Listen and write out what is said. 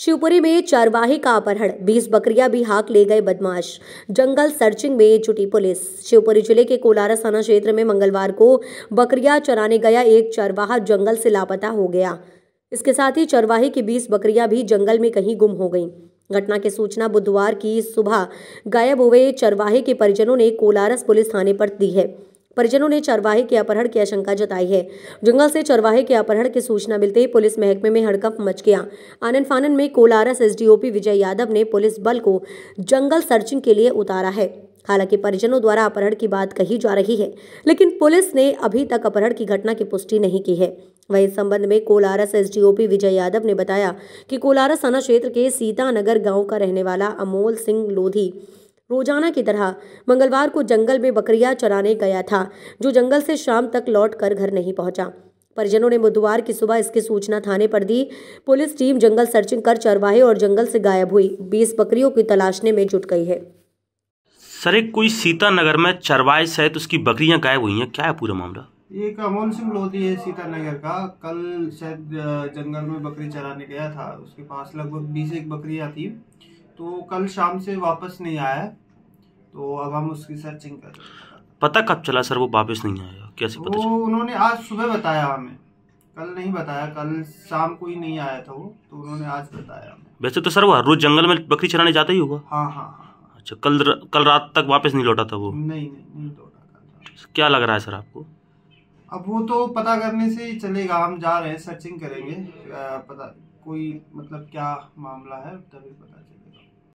शिवपुरी में चारवाही का अपहरण बीस बकरियां भी हाक ले गए बदमाश जंगल सर्चिंग में जुटी पुलिस शिवपुरी जिले के कोलारा थाना क्षेत्र में मंगलवार को बकरियां चराने गया एक चरवाहा जंगल से लापता हो गया इसके साथ ही चरवाहे की बीस बकरियां भी जंगल में कहीं गुम हो गईं घटना की सूचना बुधवार की सुबह गायब हुए चरवाहे के परिजनों ने कोलारस पुलिस थाने पर दी है परिजनों ने चरवाहे के अपहरण की आशंका जताई है जंगल से चरवाहे के अपहरण की सूचना मिलते ही पुलिस महकमे में हड़कंप मच गया आनंद फानन में कोलारस एस विजय यादव ने पुलिस बल को जंगल सर्चिंग के लिए उतारा है हालांकि परिजनों द्वारा अपहरण की बात कही जा रही है लेकिन पुलिस ने अभी तक अपहरण की घटना की पुष्टि नहीं की है वहीं संबंध में कोलारस एसडीओपी विजय यादव ने बताया कि कोलारस थाना क्षेत्र के सीता नगर गांव का रहने वाला अमोल सिंह लोधी रोजाना की तरह मंगलवार को जंगल में बकरियां चराने गया था जो जंगल से शाम तक लौट कर घर नहीं पहुंचा परिजनों ने बुधवार की सुबह इसकी सूचना थाने पर दी पुलिस टीम जंगल सर्चिंग कर चरवाहे और जंगल से गायब हुई बीस बकरियों की तलाशने में जुट गई है सर एक कोई सीता नगर में चरवाहे सहित उसकी बकरियां गायब हुई हैं क्या है पूरा मामला ये अमोल सिंह लोधी है नगर का कल शायद जंगल में बकरी चराने गया था उसके पास लगभग बीस एक बकरियां थी तो कल शाम से वापस नहीं आया तो अब हम उसकी सर्चिंग कर पता कब चला सर वो वापस नहीं आया कैसे पता वो उन्होंने आज सुबह बताया हमें कल नहीं बताया कल शाम को ही नहीं आया था वो तो उन्होंने आज बताया हमें वैसे तो सर वो हर रोज जंगल में बकरी चराने जाता ही होगा हाँ हाँ, हाँ, हाँ। अच्छा कल कल रात तक वापस नहीं लौटा था वो नहीं नहीं नहीं लौटा अच्छा, क्या लग रहा है सर आपको अब वो तो पता करने से ही चलेगा हम जा रहे हैं सर्चिंग करेंगे पता कोई मतलब क्या मामला है तभी पता चलेगा